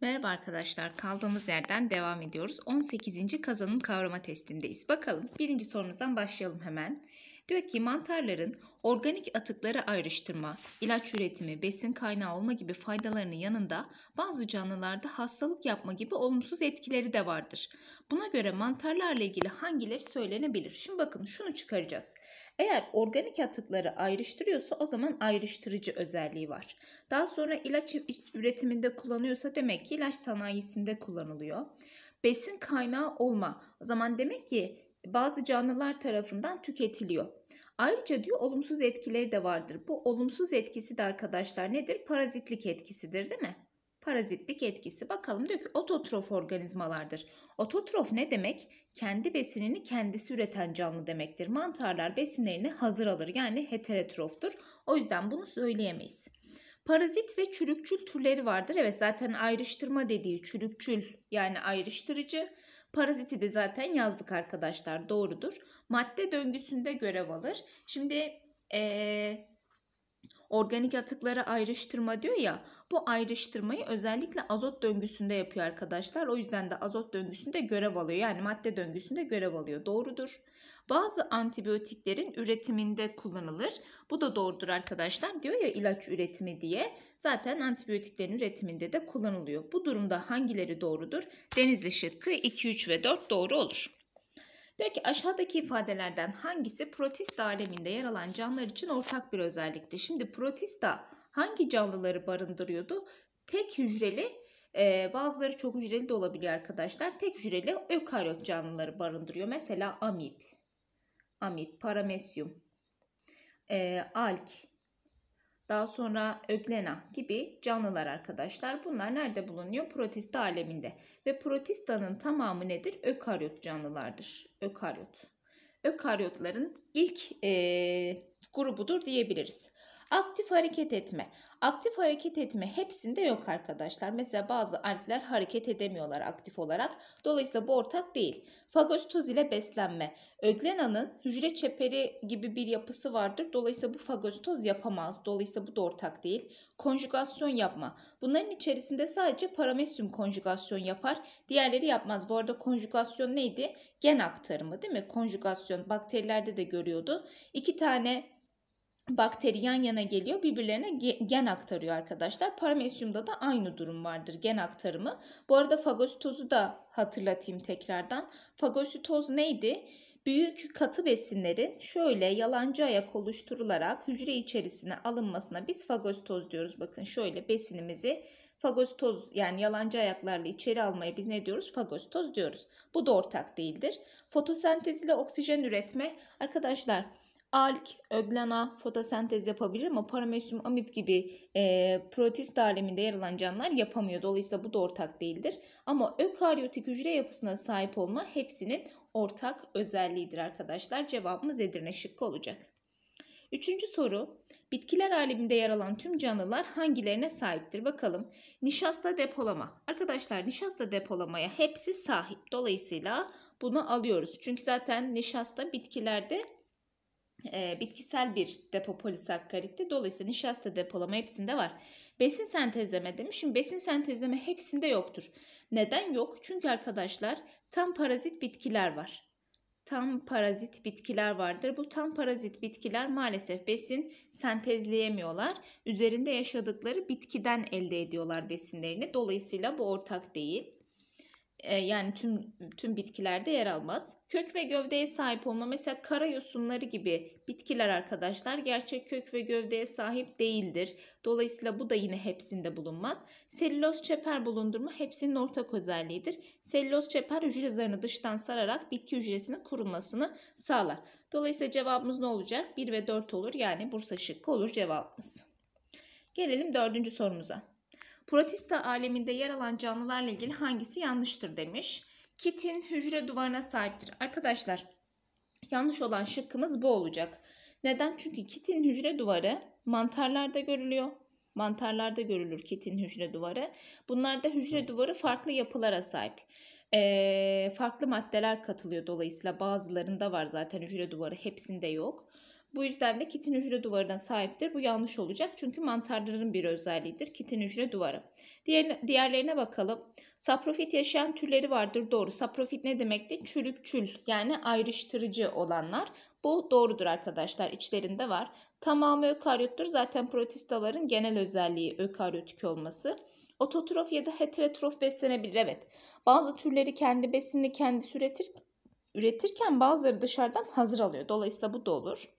Merhaba arkadaşlar. Kaldığımız yerden devam ediyoruz. 18. kazanın kavrama testindeyiz. Bakalım birinci sorumuzdan başlayalım hemen. Diyor ki mantarların organik atıkları ayrıştırma, ilaç üretimi, besin kaynağı olma gibi faydalarının yanında bazı canlılarda hastalık yapma gibi olumsuz etkileri de vardır. Buna göre mantarlarla ilgili hangileri söylenebilir? Şimdi bakın şunu çıkaracağız. Eğer organik atıkları ayrıştırıyorsa o zaman ayrıştırıcı özelliği var. Daha sonra ilaç üretiminde kullanıyorsa demek ki ilaç sanayisinde kullanılıyor. Besin kaynağı olma. O zaman demek ki bazı canlılar tarafından tüketiliyor. Ayrıca diyor olumsuz etkileri de vardır. Bu olumsuz etkisi de arkadaşlar nedir? Parazitlik etkisidir değil mi? Parazitlik etkisi. Bakalım diyor ki ototrof organizmalardır. Ototrof ne demek? Kendi besinini kendisi üreten canlı demektir. Mantarlar besinlerini hazır alır. Yani heterotroftur. O yüzden bunu söyleyemeyiz. Parazit ve çürükçül türleri vardır. Evet zaten ayrıştırma dediği çürükçül yani ayrıştırıcı. Paraziti de zaten yazdık arkadaşlar doğrudur. Madde döngüsünde görev alır. Şimdi ee, organik atıkları ayrıştırma diyor ya bu ayrıştırmayı özellikle azot döngüsünde yapıyor arkadaşlar. O yüzden de azot döngüsünde görev alıyor yani madde döngüsünde görev alıyor doğrudur. Bazı antibiyotiklerin üretiminde kullanılır. Bu da doğrudur arkadaşlar diyor ya ilaç üretimi diye. Zaten antibiyotiklerin üretiminde de kullanılıyor. Bu durumda hangileri doğrudur? Denizli şıkkı 2, 3 ve 4 doğru olur. Diyor ki aşağıdaki ifadelerden hangisi protista aleminde yer alan canlılar için ortak bir özellikti? Şimdi protista hangi canlıları barındırıyordu? Tek hücreli e, bazıları çok hücreli de olabiliyor arkadaşlar. Tek hücreli ökaryot canlıları barındırıyor. Mesela amip, amip, paramesyum, e, daha sonra öglena gibi canlılar arkadaşlar. Bunlar nerede bulunuyor? Protista aleminde. Ve protistanın tamamı nedir? Ökaryot canlılardır. Ökaryot. Ökaryotların ilk e, grubudur diyebiliriz. Aktif hareket etme. Aktif hareket etme hepsinde yok arkadaşlar. Mesela bazı alfler hareket edemiyorlar aktif olarak. Dolayısıyla bu ortak değil. Fagositoz ile beslenme. Öglena'nın hücre çeperi gibi bir yapısı vardır. Dolayısıyla bu fagositoz yapamaz. Dolayısıyla bu da ortak değil. Konjugasyon yapma. Bunların içerisinde sadece paramesyum konjugasyon yapar. Diğerleri yapmaz. Bu arada konjugasyon neydi? Gen aktarımı değil mi? Konjugasyon bakterilerde de görüyordu. İki tane bakteri yan yana geliyor birbirlerine gen aktarıyor arkadaşlar. Paramesyumda da aynı durum vardır gen aktarımı. Bu arada fagositozu da hatırlatayım tekrardan. Fagositoz neydi? Büyük katı besinlerin şöyle yalancı ayak oluşturularak hücre içerisine alınmasına biz fagositoz diyoruz. Bakın şöyle besinimizi fagositoz yani yalancı ayaklarla içeri almaya biz ne diyoruz? Fagositoz diyoruz. Bu da ortak değildir. Fotosentez ile oksijen üretme arkadaşlar Alg, öglena, fotosentez yapabilir ama paramecium amip gibi e, protist aleminde yer alan canlılar yapamıyor. Dolayısıyla bu da ortak değildir. Ama ökaryotik hücre yapısına sahip olma hepsinin ortak özelliğidir arkadaşlar. Cevabımız Edirne şıkkı olacak. Üçüncü soru. Bitkiler aleminde yer alan tüm canlılar hangilerine sahiptir? Bakalım. Nişasta depolama. Arkadaşlar nişasta depolamaya hepsi sahip. Dolayısıyla bunu alıyoruz. Çünkü zaten nişasta bitkilerde e, bitkisel bir depo polisakkaritli. Dolayısıyla nişasta depolama hepsinde var. Besin sentezleme demiş. Şimdi besin sentezleme hepsinde yoktur. Neden yok? Çünkü arkadaşlar tam parazit bitkiler var. Tam parazit bitkiler vardır. Bu tam parazit bitkiler maalesef besin sentezleyemiyorlar. Üzerinde yaşadıkları bitkiden elde ediyorlar besinlerini. Dolayısıyla bu ortak değil yani tüm tüm bitkilerde yer almaz. Kök ve gövdeye sahip olma mesela kara yosunları gibi bitkiler arkadaşlar gerçek kök ve gövdeye sahip değildir. Dolayısıyla bu da yine hepsinde bulunmaz. Selüloz çeper bulundurma hepsinin ortak özelliğidir. Selüloz çeper hücre zarını dıştan sararak bitki hücresinin kurulmasını sağlar. Dolayısıyla cevabımız ne olacak? 1 ve 4 olur yani Bursa şıkkı olur cevabımız. Gelelim dördüncü sorumuza protista aleminde yer alan canlılarla ilgili hangisi yanlıştır demiş. Kitin hücre duvarına sahiptir. Arkadaşlar yanlış olan şıkkımız bu olacak. Neden? Çünkü kitin hücre duvarı mantarlarda görülüyor. Mantarlarda görülür kitin hücre duvarı. Bunlarda hücre duvarı farklı yapılara sahip e, farklı maddeler katılıyor. Dolayısıyla bazılarında var zaten hücre duvarı hepsinde yok. Bu yüzden de kitin hücre duvarına sahiptir. Bu yanlış olacak çünkü mantarların bir özelliğidir kitin hücre duvarı. Diğer, diğerlerine bakalım. Saprofit yaşayan türleri vardır doğru. Saprofit ne demekti? Çürükçül yani ayrıştırıcı olanlar. Bu doğrudur arkadaşlar içlerinde var. Tamamı ökaryottur zaten protistaların genel özelliği ökaryotik olması. Ototrof ya da heterotrof beslenebilir evet. Bazı türleri kendi besinini kendi üretir, üretirken bazıları dışarıdan hazır alıyor. Dolayısıyla bu da olur.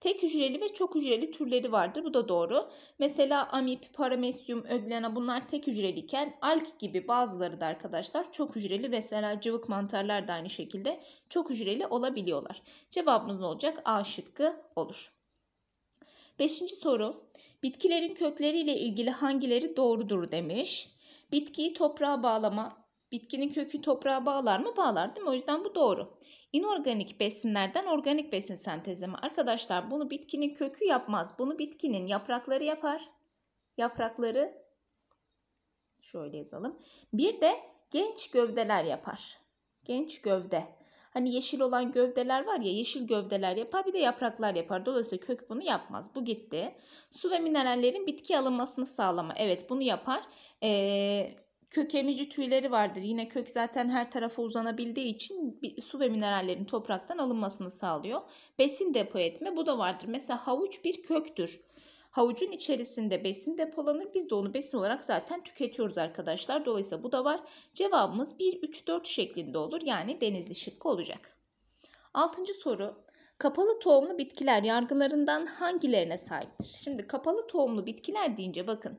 Tek hücreli ve çok hücreli türleri vardır. Bu da doğru. Mesela amip, paramesyum, öglena bunlar tek hücreliyken alk gibi bazıları da arkadaşlar çok hücreli. Mesela cıvık mantarlar da aynı şekilde çok hücreli olabiliyorlar. Cevabınız ne olacak? A şıkkı olur. Beşinci soru. Bitkilerin kökleriyle ilgili hangileri doğrudur demiş. Bitkiyi toprağa bağlama, Bitkinin kökü toprağa bağlar mı? Bağlar değil mi? O yüzden bu doğru. İnorganik besinlerden organik besin sentezimi. Arkadaşlar bunu bitkinin kökü yapmaz. Bunu bitkinin yaprakları yapar. Yaprakları şöyle yazalım. Bir de genç gövdeler yapar. Genç gövde. Hani yeşil olan gövdeler var ya yeşil gövdeler yapar bir de yapraklar yapar. Dolayısıyla kök bunu yapmaz. Bu gitti. Su ve minerallerin bitki alınmasını sağlama. Evet bunu yapar. Ee, kökemici tüyleri vardır. Yine kök zaten her tarafa uzanabildiği için su ve minerallerin topraktan alınmasını sağlıyor. Besin depo etme bu da vardır. Mesela havuç bir köktür. Havucun içerisinde besin depolanır. Biz de onu besin olarak zaten tüketiyoruz arkadaşlar. Dolayısıyla bu da var. Cevabımız 1, 3, 4 şeklinde olur. Yani denizli şıkkı olacak. Altıncı soru. Kapalı tohumlu bitkiler yargılarından hangilerine sahiptir? Şimdi kapalı tohumlu bitkiler deyince bakın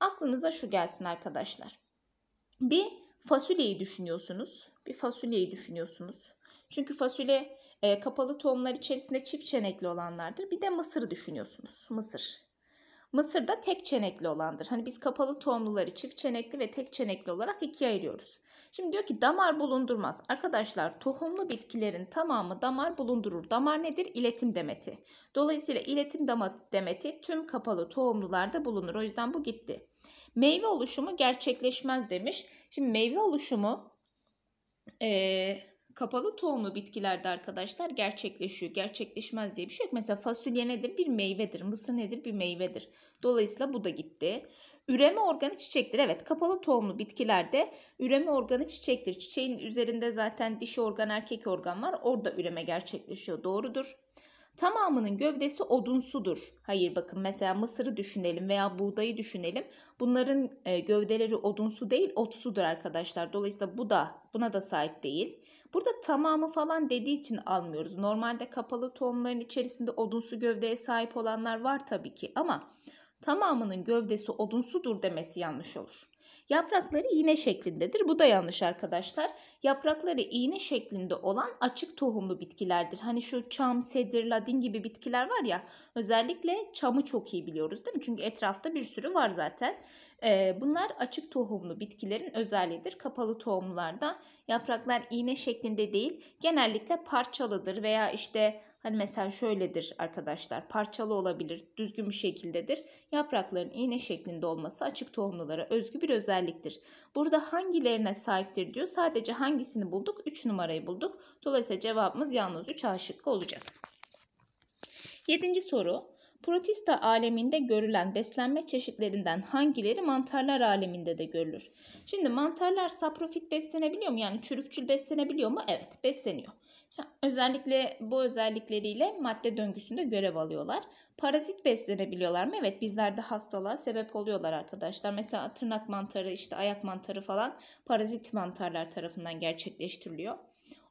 aklınıza şu gelsin arkadaşlar. Bir fasulyeyi düşünüyorsunuz. Bir fasulyeyi düşünüyorsunuz. Çünkü fasulye e, kapalı tohumlar içerisinde çift çenekli olanlardır. Bir de mısır düşünüyorsunuz. Mısır. Mısır da tek çenekli olandır. Hani biz kapalı tohumluları çift çenekli ve tek çenekli olarak ikiye ayırıyoruz. Şimdi diyor ki damar bulundurmaz. Arkadaşlar tohumlu bitkilerin tamamı damar bulundurur. Damar nedir? İletim demeti. Dolayısıyla iletim demeti tüm kapalı tohumlularda bulunur. O yüzden bu gitti. Meyve oluşumu gerçekleşmez demiş. Şimdi meyve oluşumu e, kapalı tohumlu bitkilerde arkadaşlar gerçekleşiyor. Gerçekleşmez diye bir şey yok. Mesela fasulye nedir? Bir meyvedir. Mısır nedir? Bir meyvedir. Dolayısıyla bu da gitti. Üreme organı çiçektir. Evet kapalı tohumlu bitkilerde üreme organı çiçektir. Çiçeğin üzerinde zaten dişi organ erkek organ var. Orada üreme gerçekleşiyor. Doğrudur. Tamamının gövdesi odunsudur. Hayır bakın mesela mısırı düşünelim veya buğdayı düşünelim. Bunların e, gövdeleri odunsu değil otsudur arkadaşlar. Dolayısıyla bu da buna da sahip değil. Burada tamamı falan dediği için almıyoruz. Normalde kapalı tohumların içerisinde odunsu gövdeye sahip olanlar var tabii ki ama tamamının gövdesi odunsudur demesi yanlış olur. Yaprakları iğne şeklindedir. Bu da yanlış arkadaşlar. Yaprakları iğne şeklinde olan açık tohumlu bitkilerdir. Hani şu çam, sedir, ladin gibi bitkiler var ya özellikle çamı çok iyi biliyoruz değil mi? Çünkü etrafta bir sürü var zaten. Ee, bunlar açık tohumlu bitkilerin özelliğidir. Kapalı tohumlularda yapraklar iğne şeklinde değil genellikle parçalıdır veya işte Hani mesela şöyledir arkadaşlar parçalı olabilir, düzgün bir şekildedir. Yaprakların iğne şeklinde olması açık tohumlulara özgü bir özelliktir. Burada hangilerine sahiptir diyor. Sadece hangisini bulduk? 3 numarayı bulduk. Dolayısıyla cevabımız yalnız 3 A olacak. 7. soru. Protista aleminde görülen beslenme çeşitlerinden hangileri mantarlar aleminde de görülür? Şimdi mantarlar saprofit beslenebiliyor mu? Yani çürükçül beslenebiliyor mu? Evet besleniyor. Özellikle bu özellikleriyle madde döngüsünde görev alıyorlar. Parazit beslenebiliyorlar mı? Evet bizlerde hastalığa sebep oluyorlar arkadaşlar. Mesela tırnak mantarı, işte ayak mantarı falan parazit mantarlar tarafından gerçekleştiriliyor.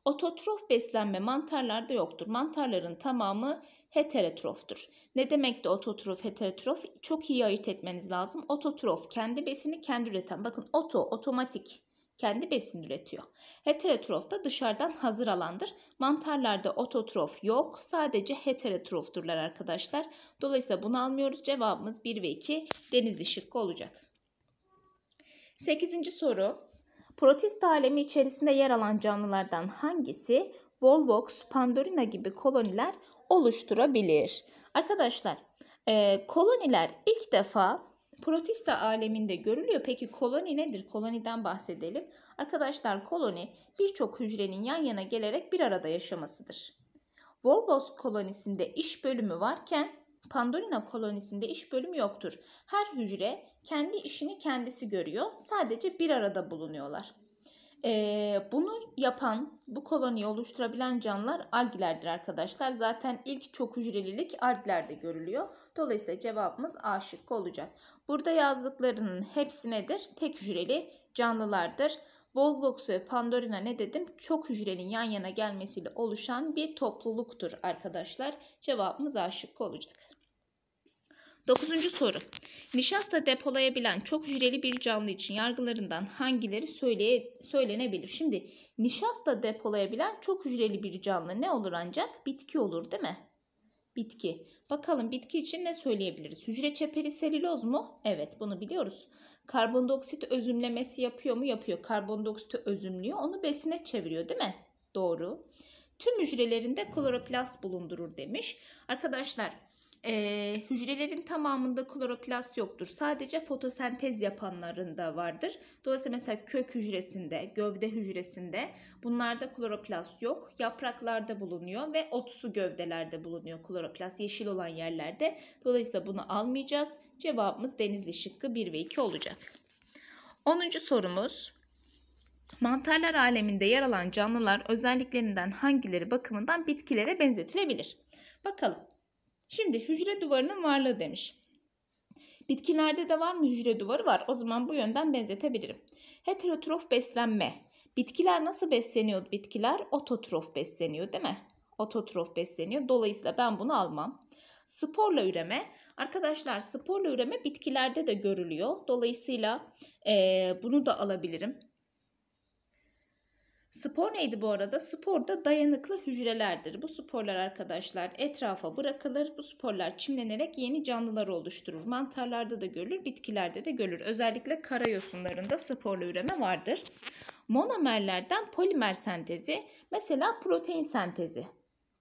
Ototrof beslenme mantarlarda yoktur. Mantarların tamamı heterotroftur. Ne demek de ototrof, heterotrof? Çok iyi ayırt etmeniz lazım. Ototrof kendi besini kendi üreten. Bakın oto, otomatik kendi besin üretiyor. Heterotrof da dışarıdan hazır alandır. Mantarlarda ototrof yok. Sadece heterotrofturlar arkadaşlar. Dolayısıyla bunu almıyoruz. Cevabımız 1 ve 2 denizli şıkkı olacak. 8. soru. Protist alemi içerisinde yer alan canlılardan hangisi Volvox, Pandorina gibi koloniler oluşturabilir? Arkadaşlar e, koloniler ilk defa protista aleminde görülüyor. Peki koloni nedir? Koloniden bahsedelim. Arkadaşlar koloni birçok hücrenin yan yana gelerek bir arada yaşamasıdır. Volbos kolonisinde iş bölümü varken Pandorina kolonisinde iş bölümü yoktur. Her hücre kendi işini kendisi görüyor. Sadece bir arada bulunuyorlar. Ee, bunu yapan, bu koloniyi oluşturabilen canlılar algilerdir arkadaşlar. Zaten ilk çok hücrelilik algilerde görülüyor. Dolayısıyla cevabımız A şıkkı olacak. Burada yazdıklarının hepsi nedir? Tek hücreli canlılardır. Volvox ve Pandorina ne dedim? Çok hücrenin yan yana gelmesiyle oluşan bir topluluktur arkadaşlar. Cevabımız A şıkkı olacak. Dokuzuncu soru. Nişasta depolayabilen çok hücreli bir canlı için yargılarından hangileri söyleye, söylenebilir? Şimdi nişasta depolayabilen çok hücreli bir canlı ne olur ancak? Bitki olur değil mi? Bitki. Bakalım bitki için ne söyleyebiliriz? Hücre çeperi selüloz mu? Evet bunu biliyoruz. Karbondioksit özümlemesi yapıyor mu? Yapıyor. Karbondioksit özümlüyor. Onu besine çeviriyor değil mi? Doğru. Tüm hücrelerinde kloroplast bulundurur demiş. Arkadaşlar e, hücrelerin tamamında kloroplast yoktur. Sadece fotosentez yapanlarında vardır. Dolayısıyla mesela kök hücresinde, gövde hücresinde bunlarda kloroplast yok. Yapraklarda bulunuyor ve otsu gövdelerde bulunuyor kloroplast yeşil olan yerlerde. Dolayısıyla bunu almayacağız. Cevabımız denizli şıkkı 1 ve 2 olacak. 10. sorumuz. Mantarlar aleminde yer alan canlılar özelliklerinden hangileri bakımından bitkilere benzetilebilir? Bakalım. Şimdi hücre duvarının varlığı demiş. Bitkilerde de var mı hücre duvarı var. O zaman bu yönden benzetebilirim. Heterotrof beslenme. Bitkiler nasıl besleniyor bitkiler? Ototrof besleniyor değil mi? Ototrof besleniyor. Dolayısıyla ben bunu almam. Sporla üreme. Arkadaşlar sporla üreme bitkilerde de görülüyor. Dolayısıyla e, bunu da alabilirim. Spor neydi bu arada? Spor da dayanıklı hücrelerdir. Bu sporlar arkadaşlar etrafa bırakılır. Bu sporlar çimlenerek yeni canlılar oluşturur. Mantarlarda da görülür, bitkilerde de görülür. Özellikle karayosunlarında sporlu üreme vardır. Monomerlerden polimer sentezi, mesela protein sentezi.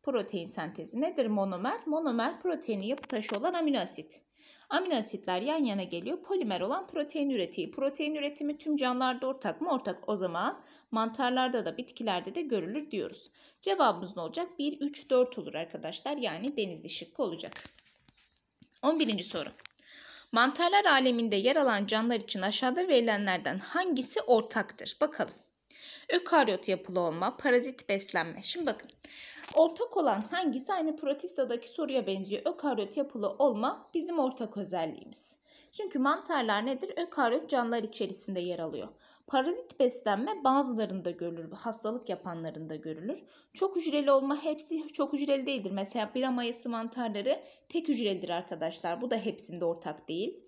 Protein sentezi nedir monomer? Monomer proteini yapı taşı olan amino asit. Amino asitler yan yana geliyor. Polimer olan protein üretiyor. Protein üretimi tüm canlılarda ortak mı? Ortak. O zaman mantarlarda da bitkilerde de görülür diyoruz. Cevabımız ne olacak? 1, 3, 4 olur arkadaşlar. Yani denizli şıkkı olacak. 11. soru. Mantarlar aleminde yer alan canlılar için aşağıda verilenlerden hangisi ortaktır? Bakalım. Ökaryot yapılı olma, parazit beslenme. Şimdi bakın. Ortak olan hangisi? Aynı protistadaki soruya benziyor. Ökaryot yapılı olma bizim ortak özelliğimiz. Çünkü mantarlar nedir? Ökaryot canlılar içerisinde yer alıyor. Parazit beslenme bazılarında görülür, hastalık yapanlarında görülür. Çok hücreli olma hepsi çok hücreli değildir. Mesela bir mayası mantarları tek hücrelidir arkadaşlar. Bu da hepsinde ortak değil.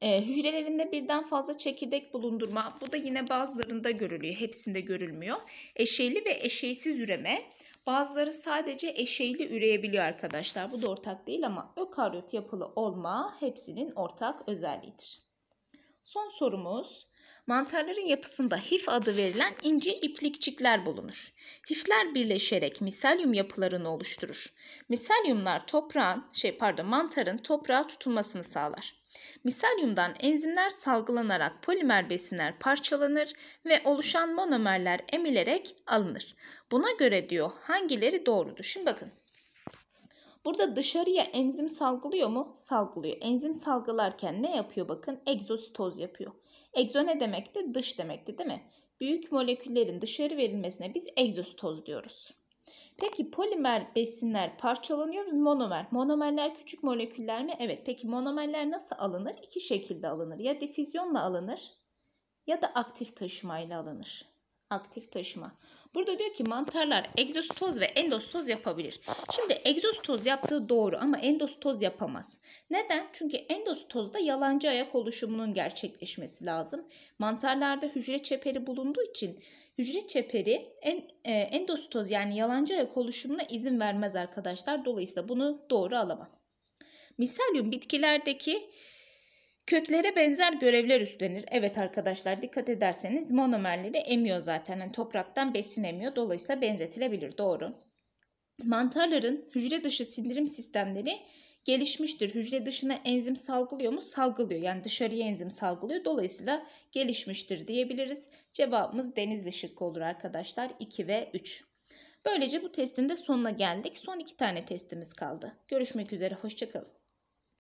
E, hücrelerinde birden fazla çekirdek bulundurma bu da yine bazılarında görülüyor. Hepsinde görülmüyor. Eşeyli ve eşeysiz üreme Bazıları sadece eşeyli üreyebiliyor arkadaşlar. Bu da ortak değil ama ökaryot yapılı olma hepsinin ortak özelliğidir. Son sorumuz mantarların yapısında hif adı verilen ince iplikçikler bulunur. Hifler birleşerek miselyum yapılarını oluşturur. Miselyumlar toprağın, şey pardon, mantarın toprağa tutunmasını sağlar. Miselyumdan enzimler salgılanarak polimer besinler parçalanır ve oluşan monomerler emilerek alınır. Buna göre diyor hangileri doğrudur? Şimdi bakın. Burada dışarıya enzim salgılıyor mu? Salgılıyor. Enzim salgılarken ne yapıyor bakın? Egzositoz yapıyor. Egzo ne demekti? Dış demekti değil mi? Büyük moleküllerin dışarı verilmesine biz egzositoz diyoruz. Peki polimer besinler parçalanıyor ve monomer. Monomerler küçük moleküller mi? Evet. Peki monomerler nasıl alınır? İki şekilde alınır. Ya difüzyonla alınır ya da aktif taşımayla alınır. Aktif taşıma. Burada diyor ki mantarlar egzostoz ve endostoz yapabilir. Şimdi egzostoz yaptığı doğru ama endostoz yapamaz. Neden? Çünkü endostozda yalancı ayak oluşumunun gerçekleşmesi lazım. Mantarlarda hücre çeperi bulunduğu için Hücre çeperi en, e, endostoz yani yalancı ayak oluşumuna izin vermez arkadaşlar. Dolayısıyla bunu doğru alamam. Miselyum bitkilerdeki Köklere benzer görevler üstlenir. Evet arkadaşlar dikkat ederseniz monomerleri emiyor zaten. Yani topraktan besin emiyor. Dolayısıyla benzetilebilir. Doğru. Mantarların hücre dışı sindirim sistemleri gelişmiştir. Hücre dışına enzim salgılıyor mu? Salgılıyor. Yani dışarıya enzim salgılıyor. Dolayısıyla gelişmiştir diyebiliriz. Cevabımız denizli şıkkı olur arkadaşlar. 2 ve 3. Böylece bu testin de sonuna geldik. Son iki tane testimiz kaldı. Görüşmek üzere. Hoşçakalın.